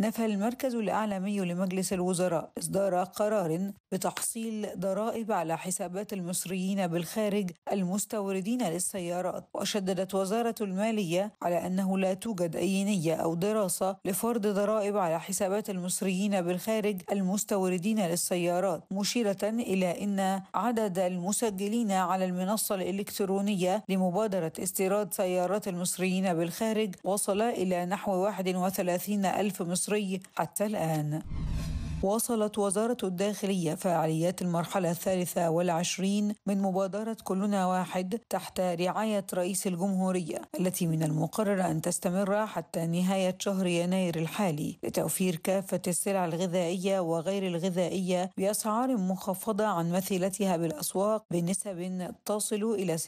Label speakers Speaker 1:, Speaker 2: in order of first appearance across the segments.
Speaker 1: نفى المركز الإعلامي لمجلس الوزراء إصدار قرار بتحصيل ضرائب على حسابات المصريين بالخارج المستوردين للسيارات وشددت وزارة المالية على أنه لا توجد أي نية أو دراسة لفرض ضرائب على حسابات المصريين بالخارج المستوردين للسيارات مشيرة إلى أن عدد المسجلين على المنصة الإلكترونية لمبادرة استيراد سيارات المصريين بالخارج وصل إلى نحو 31 ألف مصري المصري حتى الآن واصلت وزارة الداخلية فعاليات المرحلة الثالثة والعشرين من مبادرة كلنا واحد تحت رعاية رئيس الجمهورية التي من المقرر أن تستمر حتى نهاية شهر يناير الحالي لتوفير كافة السلع الغذائية وغير الغذائية بأسعار مخفضة عن مثيلتها بالأسواق بنسب تصل إلى 60%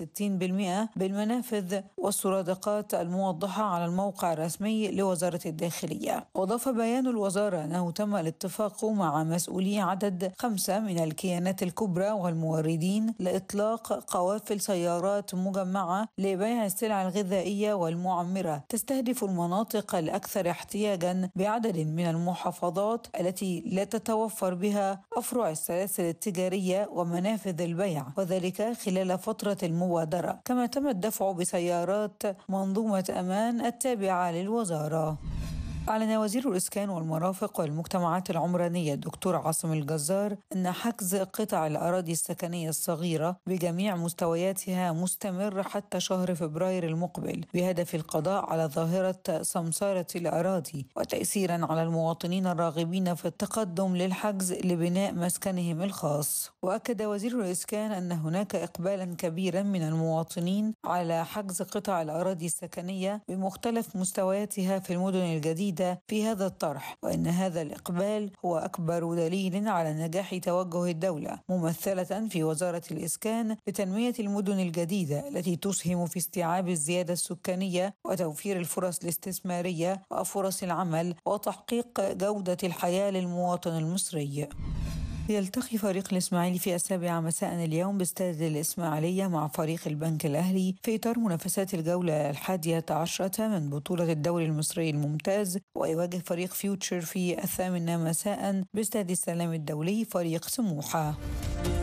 Speaker 1: بالمنافذ والسرادقات الموضحة على الموقع الرسمي لوزارة الداخلية وضاف بيان الوزارة أنه تم الاتفاق اتفقوا مع مسؤولي عدد خمسة من الكيانات الكبرى والموردين لإطلاق قوافل سيارات مجمعة لبيع السلع الغذائية والمعمرة تستهدف المناطق الأكثر احتياجا بعدد من المحافظات التي لا تتوفر بها أفرع السلاسل التجارية ومنافذ البيع وذلك خلال فترة المبادرة كما تم الدفع بسيارات منظومة أمان التابعة للوزارة أعلن وزير الإسكان والمرافق والمجتمعات العمرانية الدكتور عاصم الجزار أن حجز قطع الأراضي السكنية الصغيرة بجميع مستوياتها مستمر حتى شهر فبراير المقبل بهدف القضاء على ظاهرة سمسارة الأراضي وتأثيرا على المواطنين الراغبين في التقدم للحجز لبناء مسكنهم الخاص وأكد وزير الإسكان أن هناك إقبالا كبيرا من المواطنين على حجز قطع الأراضي السكنية بمختلف مستوياتها في المدن الجديدة جديدة في هذا الطرح وأن هذا الإقبال هو أكبر دليل على نجاح توجه الدولة ممثلة في وزارة الإسكان لتنمية المدن الجديدة التي تسهم في استيعاب الزيادة السكانية وتوفير الفرص الاستثمارية وفرص العمل وتحقيق جودة الحياة للمواطن المصري. يلتقي فريق الإسماعيلي في السابعة مساء اليوم باستاد الإسماعيلية مع فريق البنك الأهلي في إطار منافسات الجولة الحادية عشرة من بطولة الدوري المصري الممتاز ويواجه فريق فيوتشر في الثامنة مساء باستاد السلام الدولي فريق سموحة.